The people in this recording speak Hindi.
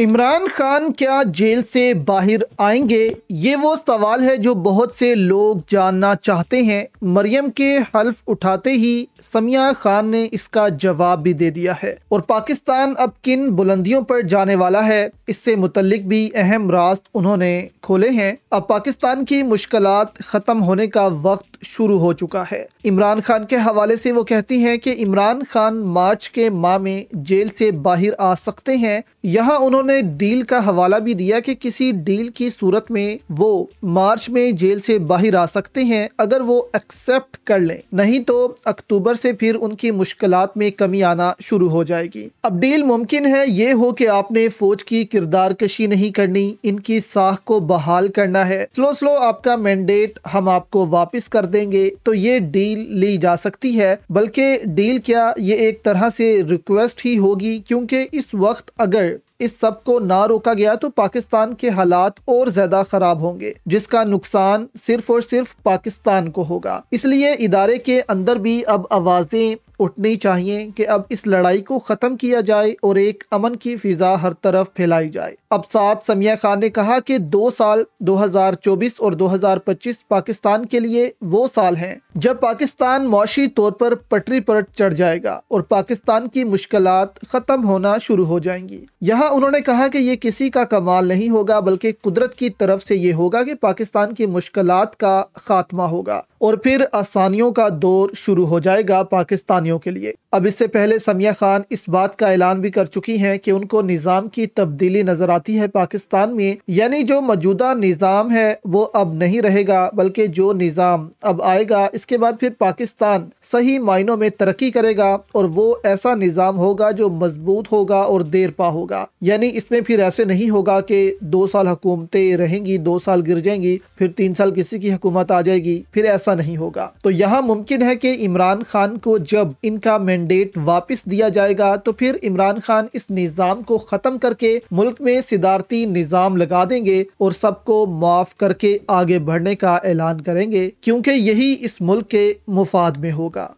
इमरान खान क्या जेल से बाहर आएंगे ये वो सवाल है जो बहुत से लोग जानना चाहते हैं मरियम के हल्फ उठाते ही समिया खान ने इसका जवाब भी दे दिया है और पाकिस्तान अब किन बुलंदियों पर जाने वाला है इससे मुतलिक भी अहम रास्त उन्होंने खोले हैं अब पाकिस्तान की मुश्किल ख़त्म होने का वक्त शुरू हो चुका है इमरान खान के हवाले से वो कहती हैं कि इमरान खान मार्च के माह में जेल से बाहर आ सकते हैं यहाँ उन्होंने डील का हवाला भी दिया कि किसी डील की सूरत में वो मार्च में जेल से बाहर आ सकते हैं अगर वो एक्सेप्ट कर लें नहीं तो अक्टूबर से फिर उनकी मुश्किल में कमी आना शुरू हो जाएगी अब डील मुमकिन है ये हो कि आपने फौज की किरदार कशी नहीं करनी इनकी साख को बहाल करना है स्लो स्लो आपका मैंडेट हम आपको वापस कर देंगे तो ये डील ली जा सकती है बल्कि डील क्या ये एक तरह से रिक्वेस्ट ही होगी क्योंकि इस वक्त अगर इस सब को ना रोका गया तो पाकिस्तान के हालात और ज्यादा खराब होंगे जिसका नुकसान सिर्फ और सिर्फ पाकिस्तान को होगा इसलिए इदारे के अंदर भी अब आवाजें उठनी चाहिए कि अब इस लड़ाई को ख़त्म किया जाए और एक अमन की फ़िज़ा हर तरफ फैलाई जाए अब साथ समिया खान ने कहा कि दो साल 2024 और 2025 पाकिस्तान के लिए वो साल हैं जब पाकिस्तान मुशी तौर पर पटरी पर चढ़ जाएगा और पाकिस्तान की मुश्किल ख़त्म होना शुरू हो जाएंगी यहाँ उन्होंने कहा कि ये किसी का कमाल नहीं होगा बल्कि कुदरत की तरफ से ये होगा कि पाकिस्तान की मुश्किल का खात्मा होगा और फिर आसानियों का दौर शुरू हो जाएगा पाकिस्तानी कहानियों के लिए अब इससे पहले समिया खान इस बात का ऐलान भी कर चुकी हैं कि उनको निज़ाम की तब्दीली नज़र आती है पाकिस्तान में यानी जो मौजूदा निज़ाम है वो अब नहीं रहेगा बल्कि जो निज़ाम अब आएगा इसके बाद फिर पाकिस्तान सही मायनों में तरक्की करेगा और वो ऐसा निज़ाम होगा जो मजबूत होगा और देर पा होगा यानी इसमें फिर ऐसे नहीं होगा कि दो साल हुकूमतें रहेंगी दो साल गिर जाएंगी फिर तीन साल किसी की हुकूमत आ जाएगी फिर ऐसा नहीं होगा तो यहाँ मुमकिन है कि इमरान खान को जब इनका मैंडेट वापस दिया जाएगा तो फिर इमरान खान इस निज़ाम को ख़त्म करके मुल्क में सिदारती निज़ाम लगा देंगे और सबको माफ़ करके आगे बढ़ने का ऐलान करेंगे क्योंकि यही इस मुल्क के मुफाद में होगा